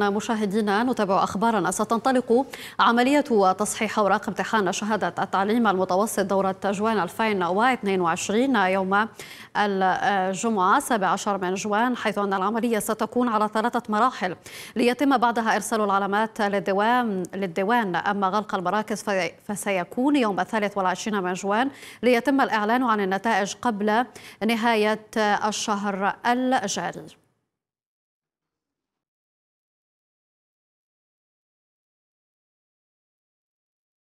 مشاهدينا نتابع اخبارنا ستنطلق عمليه تصحيح اوراق امتحان شهاده التعليم المتوسط دوره جوان 2022 يوم الجمعه 17 من جوان حيث ان العمليه ستكون على ثلاثه مراحل ليتم بعدها ارسال العلامات للدوام للديوان اما غلق المراكز فسيكون يوم 23 من جوان ليتم الاعلان عن النتائج قبل نهايه الشهر الجاري